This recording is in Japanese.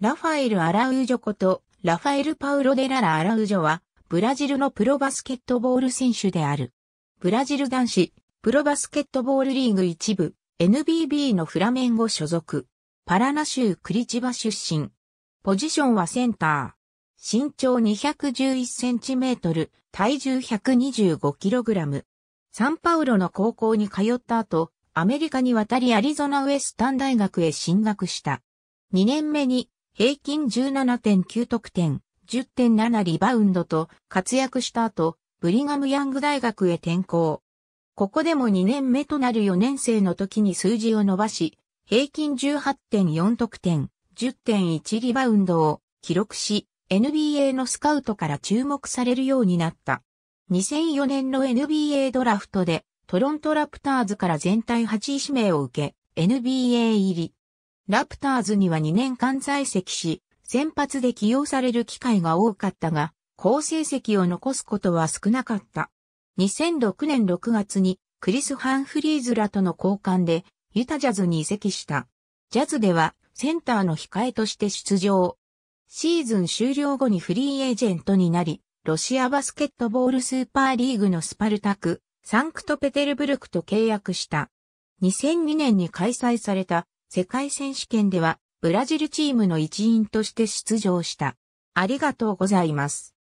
ラファエル・アラウージョこと、ラファエル・パウロ・デララ・アラウージョは、ブラジルのプロバスケットボール選手である。ブラジル男子、プロバスケットボールリーグ一部、NBB のフラメンゴ所属。パラナ州クリチバ出身。ポジションはセンター。身長2 1 1トル、体重1 2 5ラム。サンパウロの高校に通った後、アメリカに渡りアリゾナウエスタン大学へ進学した。2年目に平均17.9得点、10.7リバウンドと活躍した後、ブリガム・ヤング大学へ転校。ここでも2年目となる4年生の時に数字を伸ばし、平均18.4得点、10.1リバウンドを記録し、NBA のスカウトから注目されるようになった。2004年の NBA ドラフトでトロントラプターズから全体8位指名を受け、NBA 入り。ラプターズには2年間在籍し、先発で起用される機会が多かったが、好成績を残すことは少なかった。2006年6月にクリス・ハンフリーズらとの交換でユタジャズに移籍した。ジャズではセンターの控えとして出場。シーズン終了後にフリーエージェントになり、ロシアバスケットボールスーパーリーグのスパルタク、サンクトペテルブルクと契約した。2002年に開催された世界選手権ではブラジルチームの一員として出場した。ありがとうございます。